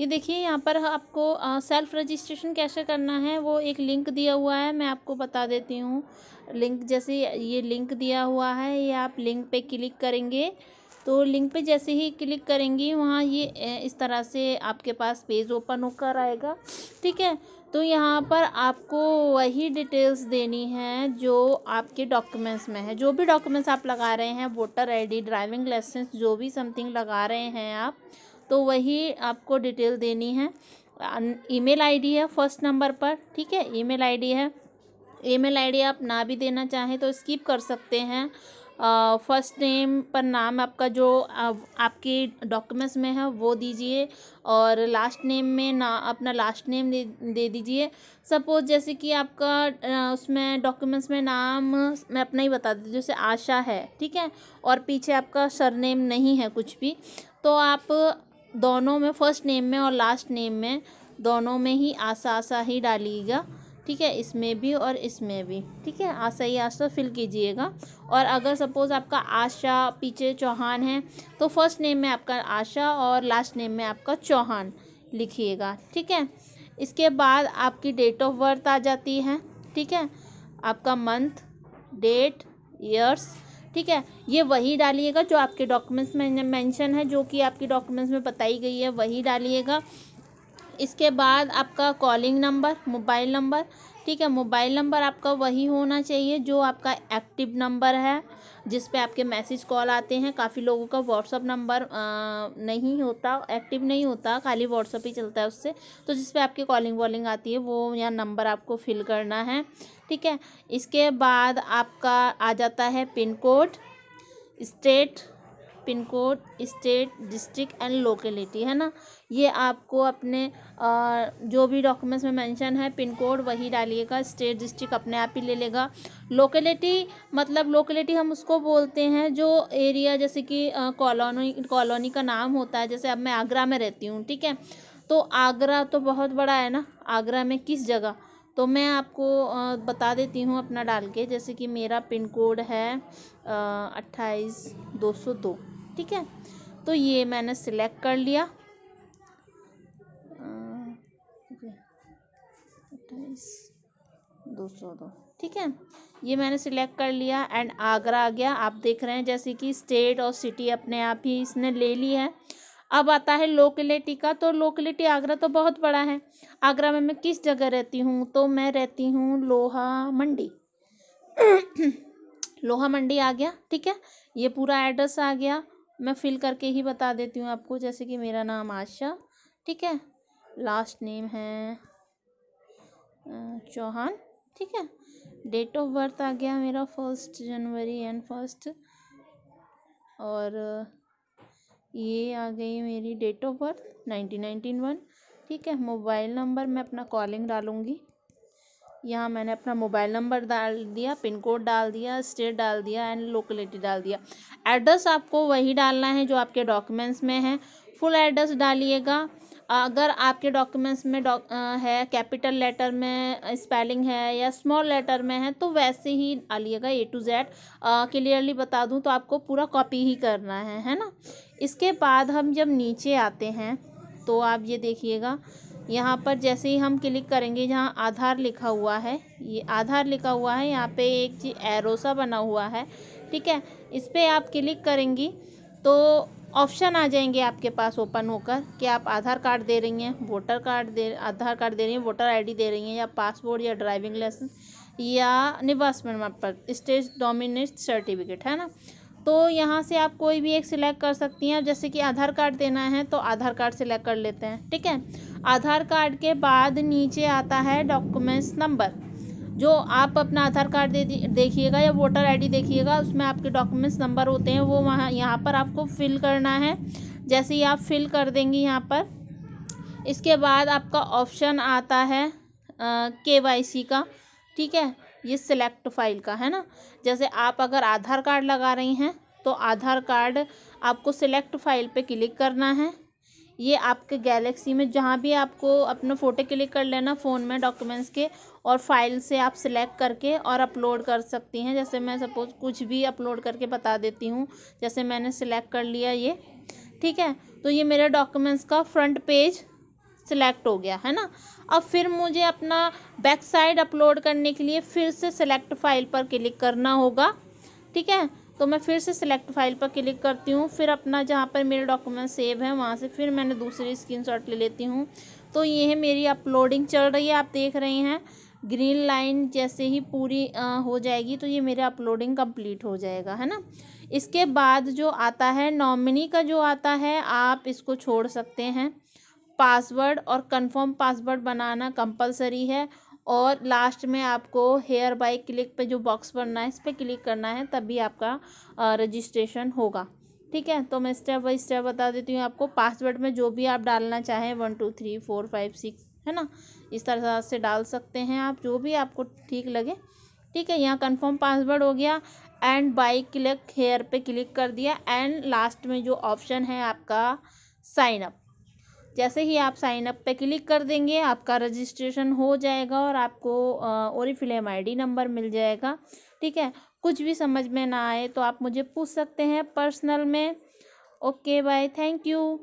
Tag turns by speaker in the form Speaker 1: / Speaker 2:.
Speaker 1: ये देखिए यहाँ पर आपको सेल्फ़ रजिस्ट्रेशन कैसे करना है वो एक लिंक दिया हुआ है मैं आपको बता देती हूँ लिंक जैसे ये लिंक दिया हुआ है ये आप लिंक पे क्लिक करेंगे तो लिंक पे जैसे ही क्लिक करेंगी वहाँ ये इस तरह से आपके पास पेज ओपन होकर आएगा ठीक है तो यहाँ पर आपको वही डिटेल्स देनी है जो आपके डॉक्यूमेंट्स में है जो भी डॉक्यूमेंट्स आप लगा रहे हैं वोटर आईडी ड्राइविंग लाइसेंस जो भी समथिंग लगा रहे हैं आप तो वही आपको डिटेल देनी है ईमेल आईडी है फर्स्ट नंबर पर ठीक है ईमेल आईडी है ईमेल आईडी आप ना भी देना चाहें तो स्किप कर सकते हैं फर्स्ट uh, नेम पर नाम आपका जो आ, आपके डॉक्यूमेंट्स में है वो दीजिए और लास्ट नेम में ना अपना लास्ट नेम दे दे दीजिए सपोज़ जैसे कि आपका उसमें डॉक्यूमेंट्स में नाम मैं अपना ही बता दी जैसे आशा है ठीक है और पीछे आपका सरनेम नहीं है कुछ भी तो आप दोनों में फर्स्ट नेम में और लास्ट नेम में दोनों में ही आशा आशा ही डालिएगा ठीक है इसमें भी और इसमें भी ठीक है आशा ही आशा फिल कीजिएगा और अगर सपोज़ आपका आशा पीछे चौहान है तो फर्स्ट नेम में आपका आशा और लास्ट नेम में आपका चौहान लिखिएगा ठीक है इसके बाद आपकी डेट ऑफ बर्थ आ जाती है ठीक है आपका मंथ डेट ईयर्स ठीक है ये वही डालिएगा जो आपके डॉक्यूमेंट्स में मेंशन है जो कि आपके डॉक्यूमेंट्स में बताई गई है वही डालिएगा इसके बाद आपका कॉलिंग नंबर मोबाइल नंबर ठीक है मोबाइल नंबर आपका वही होना चाहिए जो आपका एक्टिव नंबर है जिस पे आपके मैसेज कॉल आते हैं काफ़ी लोगों का व्हाट्सअप नंबर नहीं होता एक्टिव नहीं होता खाली व्हाट्सअप ही चलता है उससे तो जिस पे आपकी कॉलिंग वॉलिंग आती है वो या नंबर आपको फिल करना है ठीक है इसके बाद आपका आ जाता है pin code state pin code state district and locality है ना ये आपको अपने आ, जो भी डॉक्यूमेंट्स में मेंशन है पिन कोड वही डालिएगा स्टेट डिस्ट्रिक्ट अपने आप ही ले लेगा लोकेलिटी मतलब लोकेलिटी हम उसको बोलते हैं जो एरिया जैसे कि कॉलोनी कॉलोनी का नाम होता है जैसे अब मैं आगरा में रहती हूँ ठीक है तो आगरा तो बहुत बड़ा है ना आगरा में किस जगह तो मैं आपको बता देती हूँ अपना डाल के जैसे कि मेरा पिन कोड है अट्ठाईस दो सौ दो ठीक है तो ये मैंने सिलेक्ट कर लिया अट्ठाईस दो सौ दो ठीक है ये मैंने सिलेक्ट कर लिया एंड आगरा आ गया आप देख रहे हैं जैसे कि स्टेट और सिटी अपने आप ही इसने ले ली है अब आता है लोकेलेटी का तो लोकेलेटी आगरा तो बहुत बड़ा है आगरा में मैं किस जगह रहती हूँ तो मैं रहती हूँ लोहा मंडी लोहा मंडी आ गया ठीक है ये पूरा एड्रेस आ गया मैं फिल करके ही बता देती हूँ आपको जैसे कि मेरा नाम आशा ठीक है लास्ट नेम है चौहान ठीक है डेट ऑफ बर्थ आ गया मेरा फर्स्ट जनवरी एंड फर्स्ट और ये आ गई मेरी date of birth nineteen nineteen one ठीक है मोबाइल नंबर मैं अपना कॉलिंग डालूँगी यहाँ मैंने अपना मोबाइल नंबर डाल दिया पिन कोड डाल दिया स्टेट डाल दिया एंड लोकेलेटी डाल दिया एड्रेस आपको वही डालना है जो आपके डॉक्यूमेंट्स में है फुल एड्रेस डालिएगा अगर आपके डॉक्यूमेंट्स में डॉक है कैपिटल लेटर में स्पेलिंग है या स्मॉल लेटर में है तो वैसे ही डालिएगा ए टू जेड क्लियरली बता दूँ तो आपको पूरा कॉपी ही करना है है ना इसके बाद हम जब नीचे आते हैं तो आप ये देखिएगा यहाँ पर जैसे ही हम क्लिक करेंगे जहाँ आधार लिखा हुआ है ये आधार लिखा हुआ है यहाँ पे एक चीज़ एरोसा बना हुआ है ठीक है इस पर आप क्लिक करेंगी तो ऑप्शन आ जाएंगे आपके पास ओपन होकर कि आप आधार कार्ड दे रही हैं वोटर कार्ड दे आधार कार्ड दे रही हैं वोटर आईडी दे रही हैं या पासपोर्ट या ड्राइविंग लाइसेंस या निवास प्रमाण पत्र स्टेट डोमिनेट सर्टिफिकेट है ना तो यहाँ से आप कोई भी एक सिलेक्ट कर सकती हैं जैसे कि आधार कार्ड देना है तो आधार कार्ड सिलेक्ट कर लेते हैं ठीक है आधार कार्ड के बाद नीचे आता है डॉक्यूमेंट्स नंबर जो आप अपना आधार कार्ड दे देखिएगा या वोटर आईडी देखिएगा उसमें आपके डॉक्यूमेंट्स नंबर होते हैं वो वहाँ यहाँ पर आपको फिल करना है जैसे ही आप फिल कर देंगी यहाँ पर इसके बाद आपका ऑप्शन आता है के वाई सी का ठीक है ये सिलेक्ट फाइल का है ना जैसे आप अगर आधार कार्ड लगा रही हैं तो आधार कार्ड आपको सिलेक्ट फाइल पे क्लिक करना है ये आपके गैलेक्सी में जहाँ भी आपको अपना फ़ोटो क्लिक कर लेना फ़ोन में डॉक्यूमेंट्स के और फाइल से आप सिलेक्ट करके और अपलोड कर सकती हैं जैसे मैं सपोज कुछ भी अपलोड करके बता देती हूँ जैसे मैंने सिलेक्ट कर लिया ये ठीक है तो ये मेरा डॉक्यूमेंट्स का फ्रंट पेज सिलेक्ट हो गया है ना अब फिर मुझे अपना बैक साइड अपलोड करने के लिए फिर से सिलेक्ट फाइल पर क्लिक करना होगा ठीक है तो मैं फिर से सिलेक्ट फाइल पर क्लिक करती हूँ फिर अपना जहाँ पर मेरे डॉक्यूमेंट सेव है वहाँ से फिर मैंने दूसरी शॉट ले लेती हूँ तो ये है मेरी अपलोडिंग चल रही है आप देख रहे हैं ग्रीन लाइन जैसे ही पूरी आ, हो जाएगी तो ये मेरा अपलोडिंग कंप्लीट हो जाएगा है ना इसके बाद जो आता है नॉमिनी का जो आता है आप इसको छोड़ सकते हैं पासवर्ड और कंफर्म पासवर्ड बनाना कंपलसरी है और लास्ट में आपको हेयर बाय क्लिक पे जो बॉक्स बनना है इस पर क्लिक करना है तभी आपका रजिस्ट्रेशन होगा ठीक है तो मैं स्टेप बाई स्टेप बता देती हूँ आपको पासवर्ड में जो भी आप डालना चाहें one two three four five six है ना इस तरह से डाल सकते हैं आप जो भी आपको ठीक लगे ठीक है यहाँ कंफर्म पासवर्ड हो गया एंड बाई क्लिक हेयर पे क्लिक कर दिया एंड लास्ट में जो ऑप्शन है आपका साइन अप जैसे ही आप साइन अप पे क्लिक कर देंगे आपका रजिस्ट्रेशन हो जाएगा और आपको ओरिफिलेम आईडी नंबर मिल जाएगा ठीक है कुछ भी समझ में ना आए तो आप मुझे पूछ सकते हैं पर्सनल में ओके बाय थैंक यू